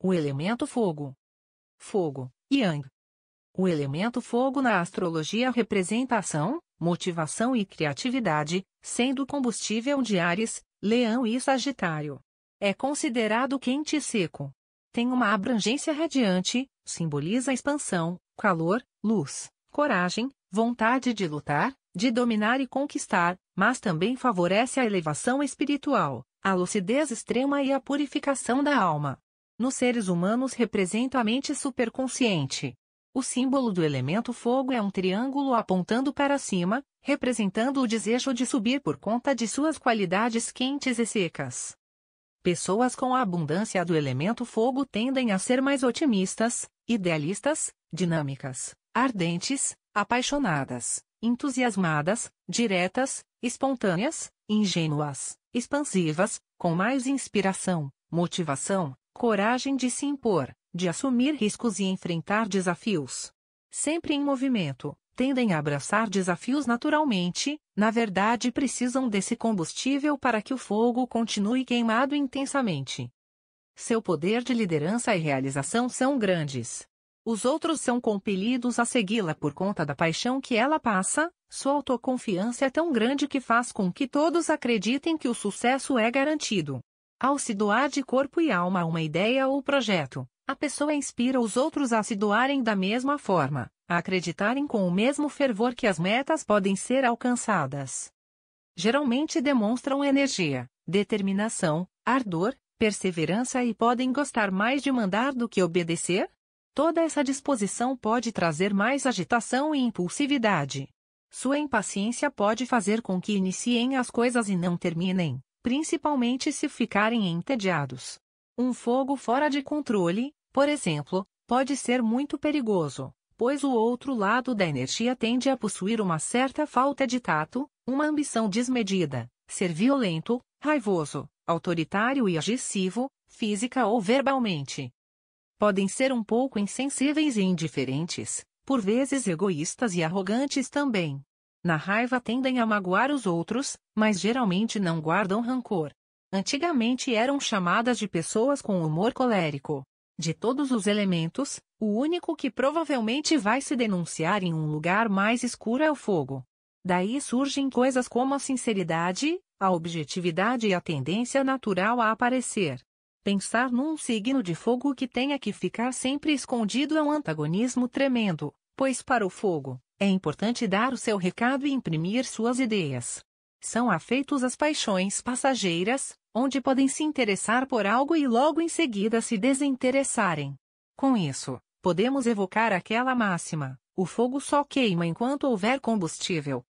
O elemento fogo. Fogo, yang. O elemento fogo na astrologia representa ação, motivação e criatividade, sendo combustível de Ares, Leão e Sagitário. É considerado quente e seco. Tem uma abrangência radiante, simboliza expansão, calor, luz, coragem, vontade de lutar, de dominar e conquistar, mas também favorece a elevação espiritual, a lucidez extrema e a purificação da alma. Nos seres humanos representa a mente superconsciente. O símbolo do elemento fogo é um triângulo apontando para cima, representando o desejo de subir por conta de suas qualidades quentes e secas. Pessoas com a abundância do elemento fogo tendem a ser mais otimistas, idealistas, dinâmicas, ardentes, apaixonadas, entusiasmadas, diretas, espontâneas, ingênuas, expansivas, com mais inspiração, motivação, Coragem de se impor, de assumir riscos e enfrentar desafios. Sempre em movimento, tendem a abraçar desafios naturalmente, na verdade precisam desse combustível para que o fogo continue queimado intensamente. Seu poder de liderança e realização são grandes. Os outros são compelidos a segui-la por conta da paixão que ela passa, sua autoconfiança é tão grande que faz com que todos acreditem que o sucesso é garantido. Ao se doar de corpo e alma a uma ideia ou projeto, a pessoa inspira os outros a se doarem da mesma forma, a acreditarem com o mesmo fervor que as metas podem ser alcançadas. Geralmente demonstram energia, determinação, ardor, perseverança e podem gostar mais de mandar do que obedecer? Toda essa disposição pode trazer mais agitação e impulsividade. Sua impaciência pode fazer com que iniciem as coisas e não terminem principalmente se ficarem entediados. Um fogo fora de controle, por exemplo, pode ser muito perigoso, pois o outro lado da energia tende a possuir uma certa falta de tato, uma ambição desmedida, ser violento, raivoso, autoritário e agressivo, física ou verbalmente. Podem ser um pouco insensíveis e indiferentes, por vezes egoístas e arrogantes também. Na raiva tendem a magoar os outros, mas geralmente não guardam rancor. Antigamente eram chamadas de pessoas com humor colérico. De todos os elementos, o único que provavelmente vai se denunciar em um lugar mais escuro é o fogo. Daí surgem coisas como a sinceridade, a objetividade e a tendência natural a aparecer. Pensar num signo de fogo que tenha que ficar sempre escondido é um antagonismo tremendo, pois para o fogo, é importante dar o seu recado e imprimir suas ideias. São afeitos às paixões passageiras, onde podem se interessar por algo e logo em seguida se desinteressarem. Com isso, podemos evocar aquela máxima: o fogo só queima enquanto houver combustível.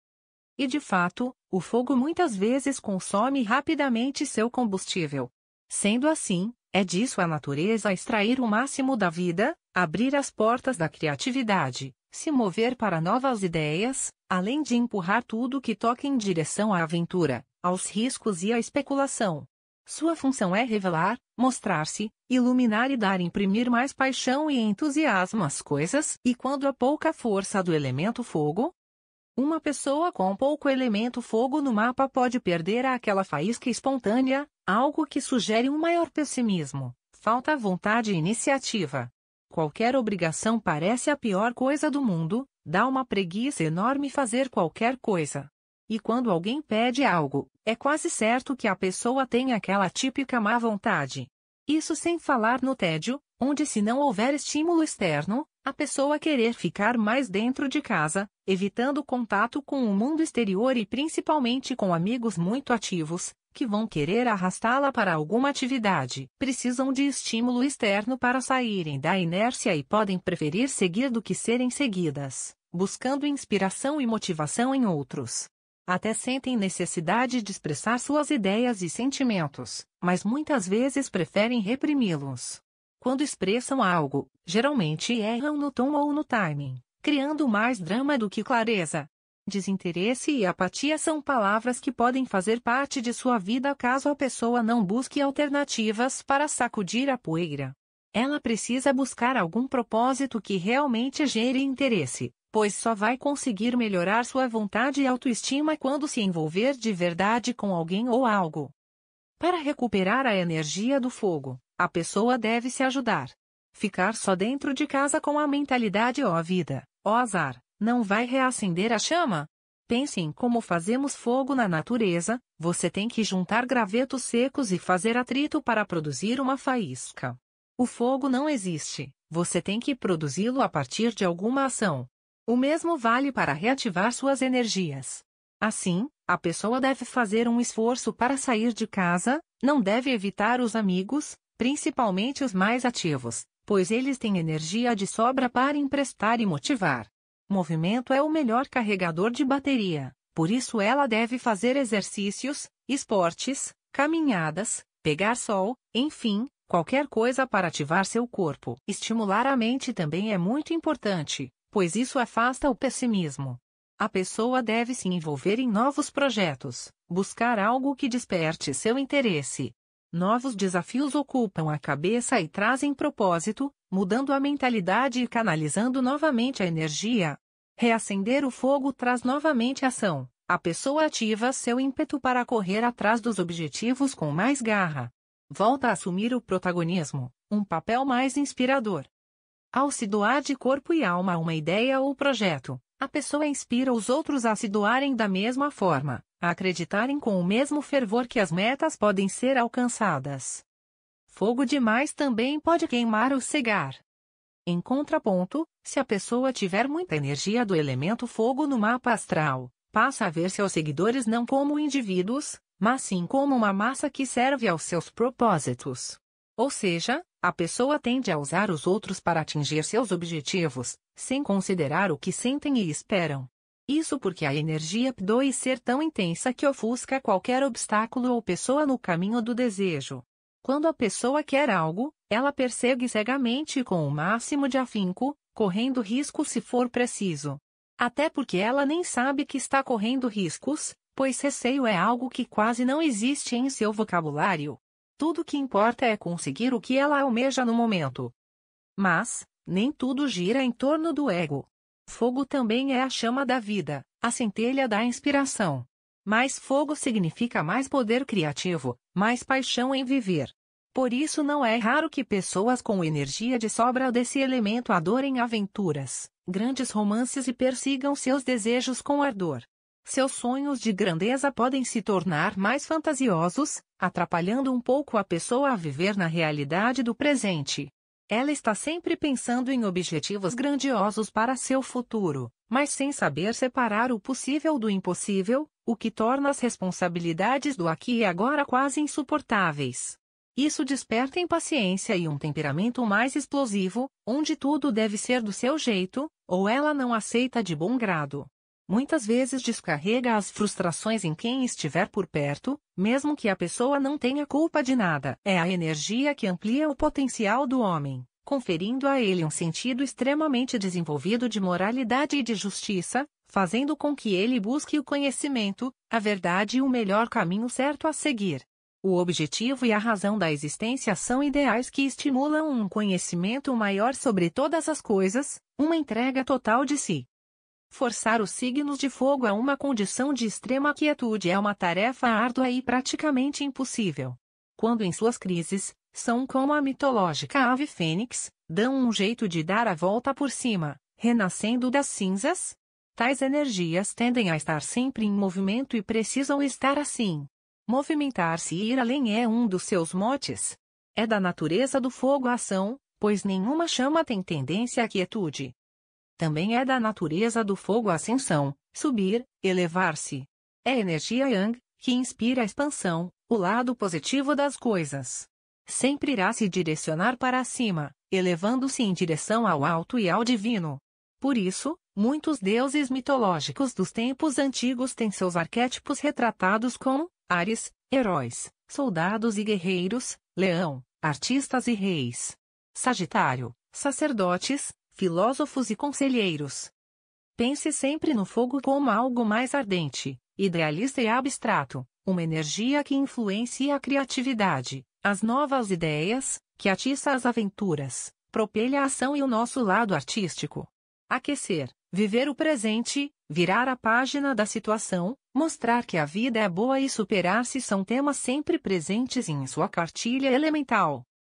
E de fato, o fogo muitas vezes consome rapidamente seu combustível. Sendo assim, é disso a natureza extrair o máximo da vida, abrir as portas da criatividade, se mover para novas ideias, além de empurrar tudo que toca em direção à aventura, aos riscos e à especulação. Sua função é revelar, mostrar-se, iluminar e dar imprimir mais paixão e entusiasmo às coisas, e quando há pouca força do elemento fogo, uma pessoa com pouco elemento fogo no mapa pode perder aquela faísca espontânea, algo que sugere um maior pessimismo, falta vontade e iniciativa qualquer obrigação parece a pior coisa do mundo, dá uma preguiça enorme fazer qualquer coisa. E quando alguém pede algo, é quase certo que a pessoa tem aquela típica má vontade. Isso sem falar no tédio, onde se não houver estímulo externo, a pessoa querer ficar mais dentro de casa, evitando contato com o mundo exterior e principalmente com amigos muito ativos, que vão querer arrastá-la para alguma atividade, precisam de estímulo externo para saírem da inércia e podem preferir seguir do que serem seguidas, buscando inspiração e motivação em outros. Até sentem necessidade de expressar suas ideias e sentimentos, mas muitas vezes preferem reprimi-los. Quando expressam algo, geralmente erram no tom ou no timing, criando mais drama do que clareza, Desinteresse e apatia são palavras que podem fazer parte de sua vida caso a pessoa não busque alternativas para sacudir a poeira. Ela precisa buscar algum propósito que realmente gere interesse, pois só vai conseguir melhorar sua vontade e autoestima quando se envolver de verdade com alguém ou algo. Para recuperar a energia do fogo, a pessoa deve se ajudar. Ficar só dentro de casa com a mentalidade ó vida, ó azar, não vai reacender a chama? Pense em como fazemos fogo na natureza, você tem que juntar gravetos secos e fazer atrito para produzir uma faísca. O fogo não existe, você tem que produzi-lo a partir de alguma ação. O mesmo vale para reativar suas energias. Assim, a pessoa deve fazer um esforço para sair de casa, não deve evitar os amigos, principalmente os mais ativos, pois eles têm energia de sobra para emprestar e motivar. Movimento é o melhor carregador de bateria, por isso ela deve fazer exercícios, esportes, caminhadas, pegar sol, enfim, qualquer coisa para ativar seu corpo. Estimular a mente também é muito importante, pois isso afasta o pessimismo. A pessoa deve se envolver em novos projetos, buscar algo que desperte seu interesse. Novos desafios ocupam a cabeça e trazem propósito, mudando a mentalidade e canalizando novamente a energia. Reacender o fogo traz novamente ação. A pessoa ativa seu ímpeto para correr atrás dos objetivos com mais garra. Volta a assumir o protagonismo, um papel mais inspirador. Ao se doar de corpo e alma a uma ideia ou projeto, a pessoa inspira os outros a se doarem da mesma forma, a acreditarem com o mesmo fervor que as metas podem ser alcançadas. Fogo demais também pode queimar ou cegar. Em contraponto, se a pessoa tiver muita energia do elemento fogo no mapa astral, passa a ver seus seguidores não como indivíduos, mas sim como uma massa que serve aos seus propósitos. Ou seja, a pessoa tende a usar os outros para atingir seus objetivos, sem considerar o que sentem e esperam. Isso porque a energia p ser tão intensa que ofusca qualquer obstáculo ou pessoa no caminho do desejo. Quando a pessoa quer algo, ela persegue cegamente e com o máximo de afinco, correndo risco se for preciso. Até porque ela nem sabe que está correndo riscos, pois receio é algo que quase não existe em seu vocabulário. Tudo que importa é conseguir o que ela almeja no momento. Mas, nem tudo gira em torno do ego. Fogo também é a chama da vida, a centelha da inspiração. Mais fogo significa mais poder criativo, mais paixão em viver. Por isso não é raro que pessoas com energia de sobra desse elemento adorem aventuras, grandes romances e persigam seus desejos com ardor. Seus sonhos de grandeza podem se tornar mais fantasiosos, atrapalhando um pouco a pessoa a viver na realidade do presente. Ela está sempre pensando em objetivos grandiosos para seu futuro, mas sem saber separar o possível do impossível, o que torna as responsabilidades do aqui e agora quase insuportáveis. Isso desperta impaciência e um temperamento mais explosivo, onde tudo deve ser do seu jeito, ou ela não aceita de bom grado muitas vezes descarrega as frustrações em quem estiver por perto, mesmo que a pessoa não tenha culpa de nada. É a energia que amplia o potencial do homem, conferindo a ele um sentido extremamente desenvolvido de moralidade e de justiça, fazendo com que ele busque o conhecimento, a verdade e o melhor caminho certo a seguir. O objetivo e a razão da existência são ideais que estimulam um conhecimento maior sobre todas as coisas, uma entrega total de si. Forçar os signos de fogo a é uma condição de extrema quietude é uma tarefa árdua e praticamente impossível. Quando em suas crises, são como a mitológica ave fênix, dão um jeito de dar a volta por cima, renascendo das cinzas? Tais energias tendem a estar sempre em movimento e precisam estar assim. Movimentar-se e ir além é um dos seus motes. É da natureza do fogo a ação, pois nenhuma chama tem tendência à quietude também é da natureza do fogo a ascensão, subir, elevar-se. É energia yang, que inspira a expansão, o lado positivo das coisas. Sempre irá se direcionar para cima, elevando-se em direção ao alto e ao divino. Por isso, muitos deuses mitológicos dos tempos antigos têm seus arquétipos retratados como Ares, heróis, soldados e guerreiros, leão, artistas e reis. Sagitário, sacerdotes, filósofos e conselheiros. Pense sempre no fogo como algo mais ardente, idealista e abstrato, uma energia que influencia a criatividade, as novas ideias, que atiça as aventuras, propelha a ação e o nosso lado artístico. Aquecer, viver o presente, virar a página da situação, mostrar que a vida é boa e superar-se são temas sempre presentes em sua cartilha elemental.